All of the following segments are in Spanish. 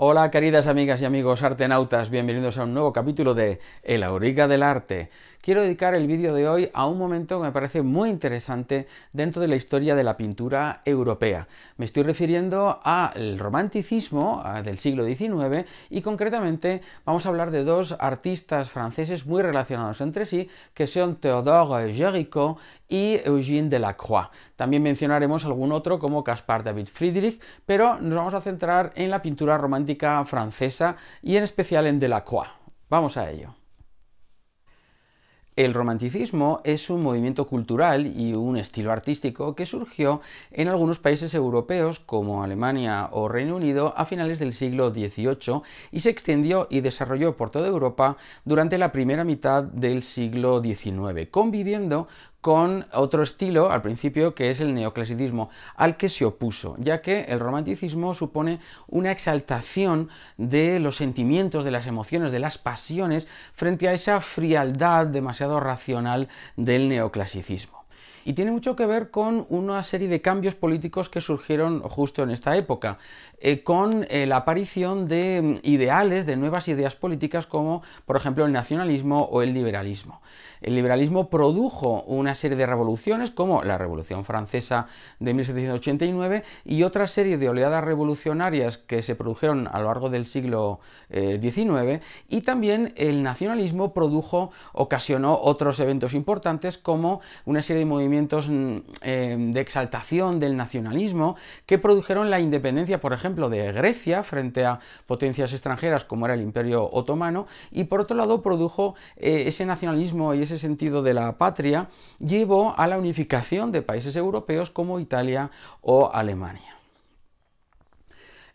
Hola queridas amigas y amigos artenautas, bienvenidos a un nuevo capítulo de El Auriga del Arte quiero dedicar el vídeo de hoy a un momento que me parece muy interesante dentro de la historia de la pintura europea. Me estoy refiriendo al romanticismo ah, del siglo XIX y concretamente vamos a hablar de dos artistas franceses muy relacionados entre sí, que son Théodore Géricault y Eugène Delacroix. También mencionaremos algún otro como Caspar David Friedrich, pero nos vamos a centrar en la pintura romántica francesa y en especial en Delacroix. Vamos a ello. El romanticismo es un movimiento cultural y un estilo artístico que surgió en algunos países europeos como Alemania o Reino Unido a finales del siglo XVIII y se extendió y desarrolló por toda Europa durante la primera mitad del siglo XIX, conviviendo con otro estilo al principio que es el neoclasicismo, al que se opuso, ya que el romanticismo supone una exaltación de los sentimientos, de las emociones, de las pasiones, frente a esa frialdad demasiado racional del neoclasicismo y tiene mucho que ver con una serie de cambios políticos que surgieron justo en esta época. Eh, con eh, la aparición de mm, ideales, de nuevas ideas políticas como por ejemplo el nacionalismo o el liberalismo. El liberalismo produjo una serie de revoluciones como la Revolución Francesa de 1789 y otra serie de oleadas revolucionarias que se produjeron a lo largo del siglo XIX eh, y también el nacionalismo produjo, ocasionó otros eventos importantes como una serie de movimientos mm, de exaltación del nacionalismo que produjeron la independencia, por ejemplo, ejemplo, de Grecia frente a potencias extranjeras como era el Imperio Otomano, y por otro lado produjo eh, ese nacionalismo y ese sentido de la patria, llevó a la unificación de países europeos como Italia o Alemania.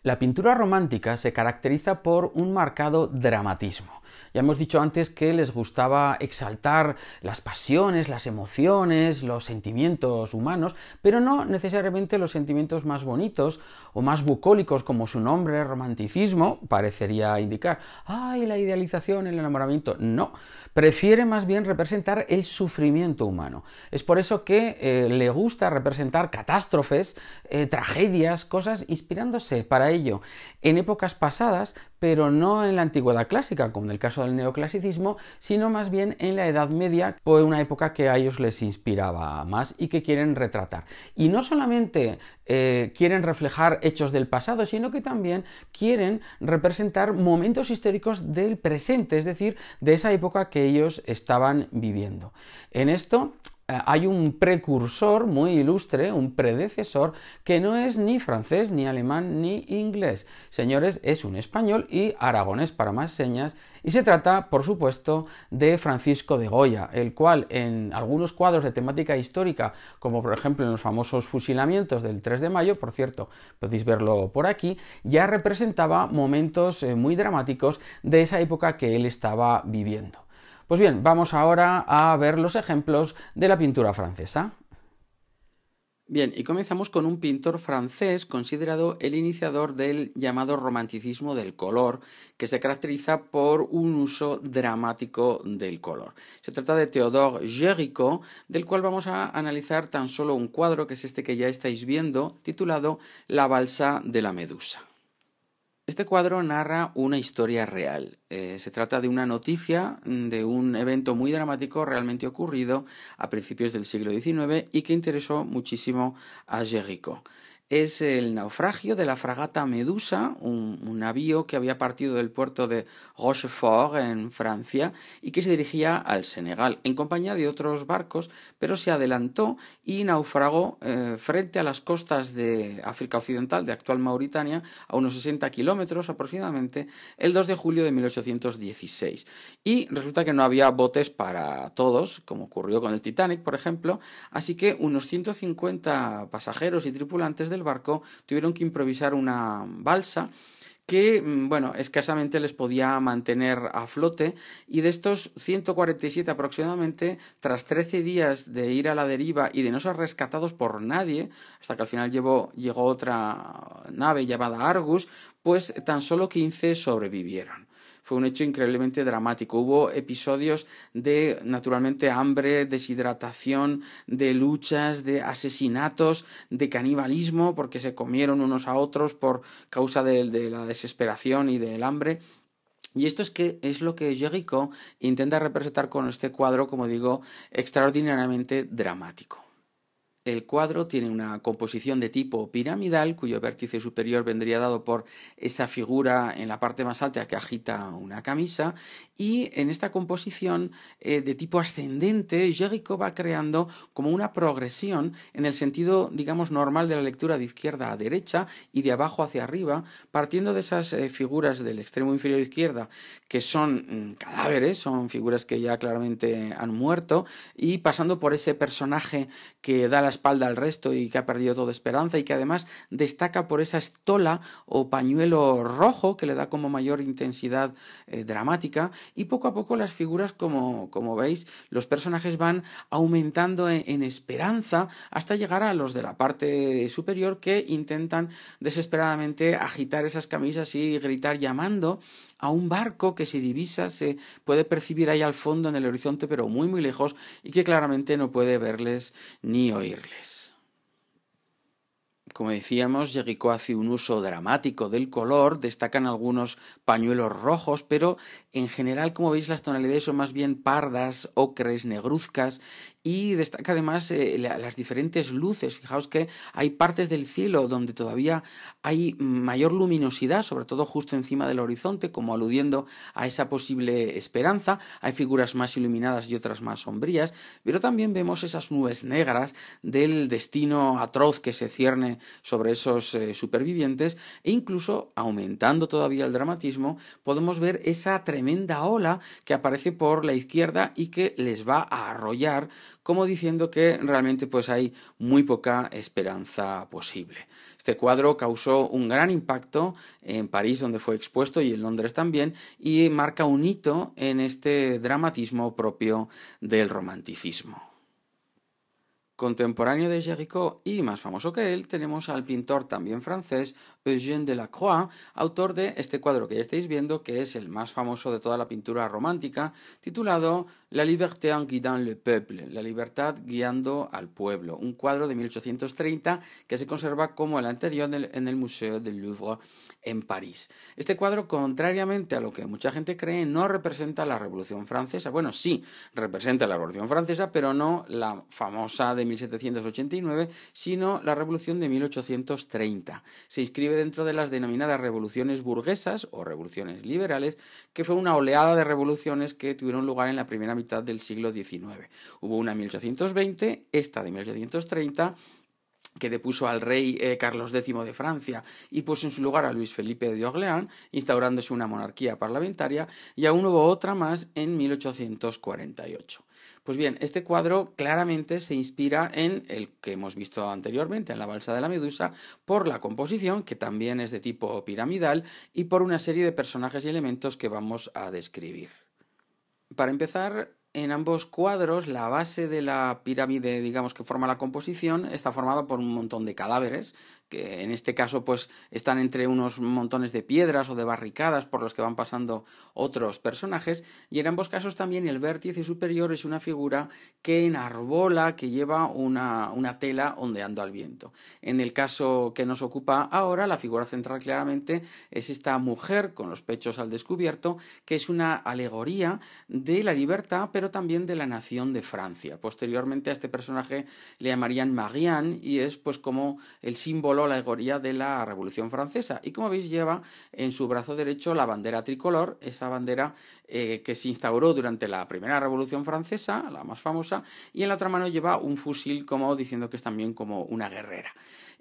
La pintura romántica se caracteriza por un marcado dramatismo ya hemos dicho antes que les gustaba exaltar las pasiones, las emociones, los sentimientos humanos, pero no necesariamente los sentimientos más bonitos o más bucólicos como su nombre, romanticismo, parecería indicar. ¡Ay, la idealización, el enamoramiento! No, prefiere más bien representar el sufrimiento humano. Es por eso que eh, le gusta representar catástrofes, eh, tragedias, cosas, inspirándose para ello en épocas pasadas, pero no en la antigüedad clásica, como en el caso del neoclasicismo, sino más bien en la Edad Media, fue una época que a ellos les inspiraba más y que quieren retratar. Y no solamente eh, quieren reflejar hechos del pasado, sino que también quieren representar momentos históricos del presente, es decir, de esa época que ellos estaban viviendo. En esto eh, hay un precursor muy ilustre, un predecesor, que no es ni francés, ni alemán, ni inglés. Señores, es un español y aragonés para más señas, y se trata, por supuesto, de Francisco de Goya, el cual en algunos cuadros de temática histórica, como por ejemplo en los famosos fusilamientos del 3 de mayo, por cierto, podéis verlo por aquí, ya representaba momentos eh, muy dramáticos de esa época que él estaba viviendo. Pues bien, vamos ahora a ver los ejemplos de la pintura francesa. Bien, y comenzamos con un pintor francés considerado el iniciador del llamado romanticismo del color, que se caracteriza por un uso dramático del color. Se trata de Théodore Géricault, del cual vamos a analizar tan solo un cuadro, que es este que ya estáis viendo, titulado La balsa de la medusa. Este cuadro narra una historia real. Eh, se trata de una noticia mm, de un evento muy dramático realmente ocurrido a principios del siglo XIX y que interesó muchísimo a Géricault es el naufragio de la fragata Medusa, un, navío que había partido del puerto de Rochefort en Francia y que se dirigía al Senegal en compañía de otros barcos, pero se adelantó y naufragó eh, frente a las costas de África Occidental, de actual Mauritania, a unos 60 kilómetros aproximadamente, el 2 de julio de 1816. Y resulta que no había botes para todos, como ocurrió con el Titanic, por ejemplo, así que unos 150 pasajeros y tripulantes del barco tuvieron que improvisar una balsa que, mm, bueno, escasamente les podía mantener a flote y de estos 147 aproximadamente, tras 13 días de ir a la deriva y de no ser rescatados por nadie, hasta que al final llegó otra nave llamada Argus, pues tan solo 15 sobrevivieron fue un hecho increíblemente dramático. Hubo episodios de, naturalmente, hambre, deshidratación, de luchas, de asesinatos, de canibalismo, porque se comieron unos a otros por causa de, la desesperación y del hambre. Y esto es que es lo que Jericho intenta representar con este cuadro, como digo, extraordinariamente dramático. El cuadro tiene una composición de tipo piramidal, cuyo vértice superior vendría dado por esa figura en la parte más alta que agita una camisa, y en esta composición eh, de tipo ascendente, Jericho va creando como una progresión en el sentido, digamos, normal de la lectura de izquierda a derecha y de abajo hacia arriba, partiendo de esas eh, figuras del extremo inferior izquierda, que son mm, cadáveres, son figuras que ya claramente han muerto, y pasando por ese personaje que da la espalda al resto y que ha perdido toda esperanza y que además destaca por esa estola o pañuelo rojo que le da como mayor intensidad eh, dramática y poco a poco las figuras como, como veis los personajes van aumentando en, en, esperanza hasta llegar a los de la parte superior que intentan desesperadamente agitar esas camisas y gritar llamando a un barco que se divisa, se puede percibir ahí al fondo en el horizonte pero muy muy lejos y que claramente no puede verles ni oír. Como decíamos, Jericho hace un uso dramático del color, destacan algunos pañuelos rojos, pero en general, como veis, las tonalidades son más bien pardas, ocres, negruzcas y destaca además eh, las diferentes luces. Fijaos que hay partes del cielo donde todavía hay mayor luminosidad, sobre todo justo encima del horizonte, como aludiendo a esa posible esperanza. Hay figuras más iluminadas y otras más sombrías, pero también vemos esas nubes negras del destino atroz que se cierne sobre esos eh, supervivientes e incluso aumentando todavía el dramatismo, podemos ver esa tremenda ola que aparece por la izquierda y que les va a arrollar como diciendo que realmente pues hay muy poca esperanza posible. Este cuadro causó un gran impacto en París donde fue expuesto y en Londres también y marca un hito en este dramatismo propio del romanticismo. Contemporáneo de Géricault y más famoso que él, tenemos al pintor también francés Eugène Delacroix, autor de este cuadro que ya estáis viendo, que es el más famoso de toda la pintura romántica, titulado la liberté en guidant le peuple, la libertad guiando al pueblo, un cuadro de 1830 que se conserva como el anterior en el Museo del Louvre en París. Este cuadro, contrariamente a lo que mucha gente cree, no representa la Revolución Francesa. Bueno, sí, representa la Revolución Francesa, pero no la famosa de 1789, sino la Revolución de 1830. Se inscribe dentro de las denominadas revoluciones burguesas o revoluciones liberales, que fue una oleada de revoluciones que tuvieron lugar en la primera mitad del siglo XIX. Hubo una en 1820, esta de 1830 que depuso al rey eh, Carlos X de Francia y puso en su lugar a Luis Felipe de Orleans instaurándose una monarquía parlamentaria, y aún hubo otra más en 1848. Pues bien, este cuadro claramente se inspira en el que hemos visto anteriormente, en la balsa de la Medusa, por la composición, que también es de tipo piramidal, y por una serie de personajes y elementos que vamos a describir. Para empezar, en ambos cuadros la base de la pirámide, digamos, que forma la composición está formada por un montón de cadáveres en este caso pues están entre unos montones de piedras o de barricadas por los que van pasando otros personajes y en ambos casos también el vértice superior es una figura que enarbola, que lleva una, una tela ondeando al viento. En el caso que nos ocupa ahora, la figura central claramente es esta mujer con los pechos al descubierto, que es una alegoría de la libertad, pero también de la nación de Francia. Posteriormente a este personaje le llamarían Marianne y es pues como el símbolo la alegoría de la Revolución Francesa. Y como veis, lleva en su brazo derecho la bandera tricolor, esa bandera eh, que se instauró durante la primera Revolución Francesa, la más famosa, y en la otra mano lleva un fusil, como diciendo que es también como una guerrera.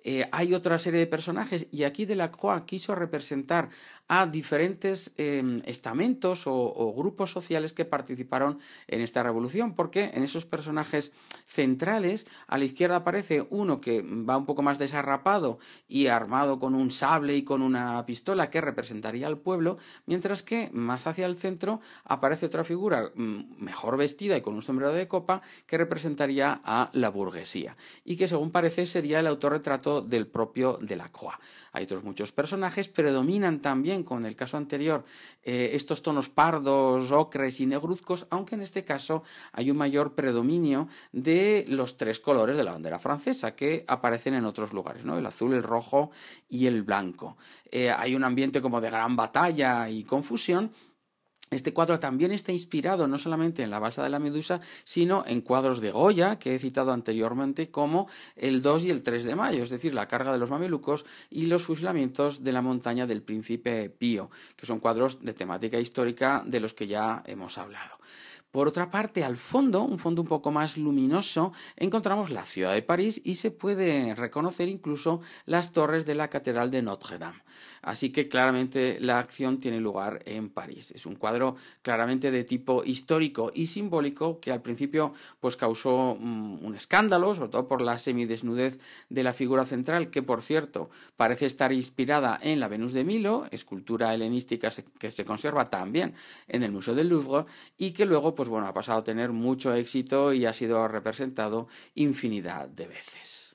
Eh, hay otra serie de personajes y aquí Delacroix quiso representar a diferentes em, estamentos o, o, grupos sociales que participaron en esta revolución, porque en esos personajes centrales a la izquierda aparece uno que va un poco más desarrapado y armado con un sable y con una pistola que representaría al pueblo, mientras que más hacia el centro aparece otra figura mm, mejor vestida y con un sombrero de copa que representaría a la burguesía y que según parece sería el autorretrato del propio Delacroix. Hay otros muchos personajes, predominan también, como en el caso anterior, eh, estos tonos pardos, ocres y negruzcos, aunque en este caso hay un mayor predominio de los tres colores de la bandera francesa que aparecen en otros lugares, ¿no? el azul, el rojo y el blanco. Eh, hay un ambiente como de gran batalla y confusión, este cuadro también está inspirado no solamente en la balsa de la Medusa, sino en cuadros de Goya que he citado anteriormente como el 2 y el 3 de mayo, es decir, la carga de los mamelucos y los fusilamientos de la montaña del príncipe Pío, que son cuadros de temática histórica de los que ya hemos hablado. Por otra parte, al fondo, un fondo un poco más luminoso, encontramos la ciudad de París y se puede reconocer incluso las torres de la Catedral de Notre Dame. Así que claramente la acción tiene lugar en París. Es un cuadro claramente de tipo histórico y simbólico que al principio pues causó mm, un escándalo, sobre todo por la semidesnudez de la figura central, que por cierto parece estar inspirada en la Venus de Milo, escultura helenística que se conserva también en el Museo del Louvre y que luego pues, pues bueno, ha pasado a tener mucho éxito y ha sido representado infinidad de veces.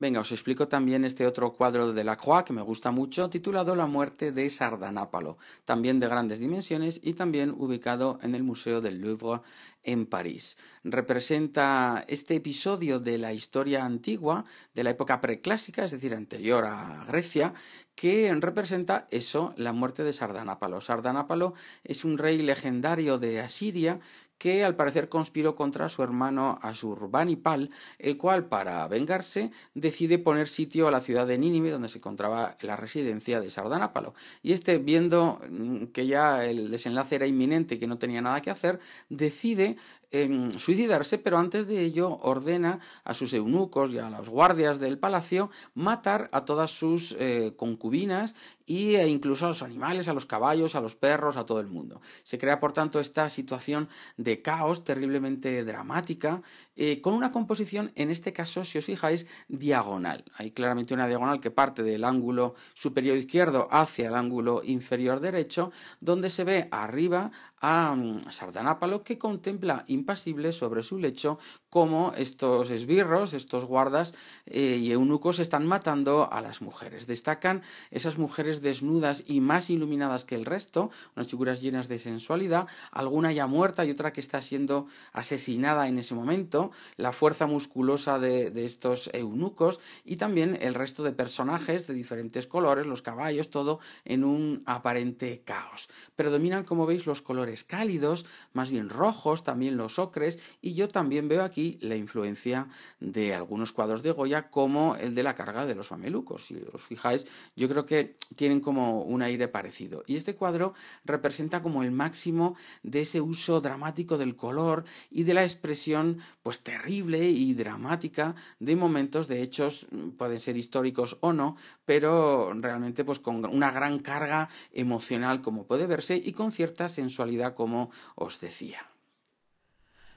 Venga, os explico también este otro cuadro de Delacroix que me gusta mucho, titulado La muerte de Sardanápalo, también de grandes dimensiones y también ubicado en el Museo del Louvre en París. Representa este episodio de la historia antigua, de la época preclásica, es decir, anterior a Grecia, que representa eso, la muerte de Sardanápalo. Sardanápalo es un rey legendario de Asiria que al parecer conspiró contra su hermano Asurbanipal, el cual para vengarse decide poner sitio a la ciudad de Nínive donde se encontraba la residencia de Sardanápalo. Y este viendo mm, que ya el desenlace era inminente y que no tenía nada que hacer, decide suicidarse, pero antes de ello ordena a sus eunucos y a los guardias del palacio matar a todas sus eh, concubinas e incluso a los animales, a los caballos, a los perros, a todo el mundo. Se crea, por tanto, esta situación de caos terriblemente dramática, eh, con una composición, en este caso, si os fijáis, diagonal. Hay claramente una diagonal que parte del ángulo superior izquierdo hacia el ángulo inferior derecho, donde se ve arriba a mm, Sardanápalo que contempla y impasible sobre su lecho cómo estos esbirros, estos guardas eh, y eunucos están matando a las mujeres. Destacan esas mujeres desnudas y más iluminadas que el resto, unas figuras llenas de sensualidad, alguna ya muerta y otra que está siendo asesinada en ese momento, la fuerza musculosa de, de estos eunucos y también el resto de personajes de diferentes colores, los caballos, todo en un aparente caos. Predominan, como veis, los colores cálidos, más bien rojos, también los ocres y yo también veo aquí la influencia de algunos cuadros de Goya, como el de la carga de los mamelucos. Si os fijáis, yo creo que tienen como un aire parecido. Y este cuadro representa como el máximo de ese uso dramático del color y de la expresión pues terrible y dramática de momentos de hechos, pueden ser históricos o no, pero realmente pues con una gran carga emocional como puede verse y con cierta sensualidad como os decía.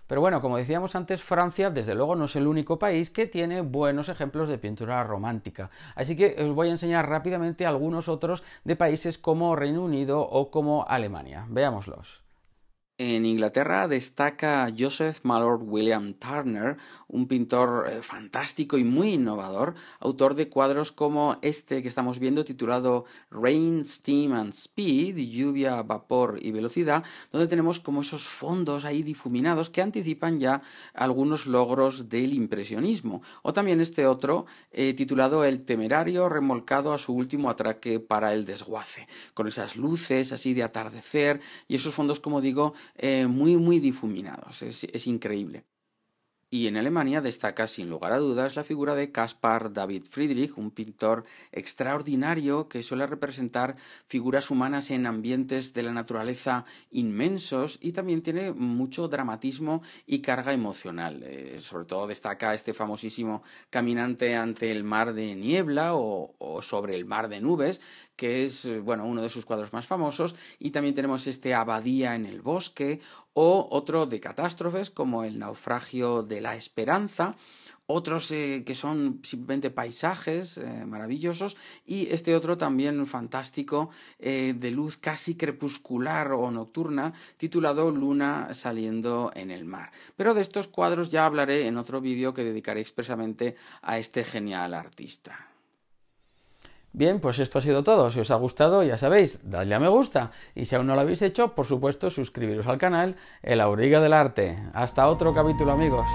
Pero bueno, como decíamos antes, Francia desde luego no es el único país que tiene buenos ejemplos de pintura romántica. Así que os voy a enseñar rápidamente algunos otros de países como Reino Unido o como Alemania. Veámoslos. En Inglaterra destaca Joseph Mallord William Turner, un pintor eh, fantástico y muy innovador, autor de cuadros como este que estamos viendo titulado Rain, Steam and Speed, lluvia, vapor y velocidad, donde tenemos como esos fondos ahí difuminados que anticipan ya algunos logros del impresionismo. O también este otro eh, titulado El temerario remolcado a su último atraque para el desguace, con esas luces así de atardecer y esos fondos, como digo, eh, muy, muy difuminados. Es, es increíble. Y en Alemania destaca sin lugar a dudas la figura de Caspar David Friedrich, un pintor extraordinario que suele representar figuras humanas en ambientes de la naturaleza inmensos y también tiene mucho dramatismo y carga emocional. Eh, sobre todo destaca este famosísimo Caminante ante el mar de niebla o, sobre el mar de nubes, que es bueno, uno de sus cuadros más famosos, y también tenemos este Abadía en el bosque o otro de catástrofes como el naufragio del la esperanza, otros eh, que son simplemente paisajes eh, maravillosos y este otro también fantástico eh, de luz casi crepuscular o nocturna titulado Luna saliendo en el mar. Pero de estos cuadros ya hablaré en otro vídeo que dedicaré expresamente a este genial artista. Bien, pues esto ha sido todo. Si os ha gustado, ya sabéis, dadle a me gusta. Y si aún no lo habéis hecho, por supuesto, suscribiros al canal El Auriga del Arte. Hasta otro capítulo, amigos.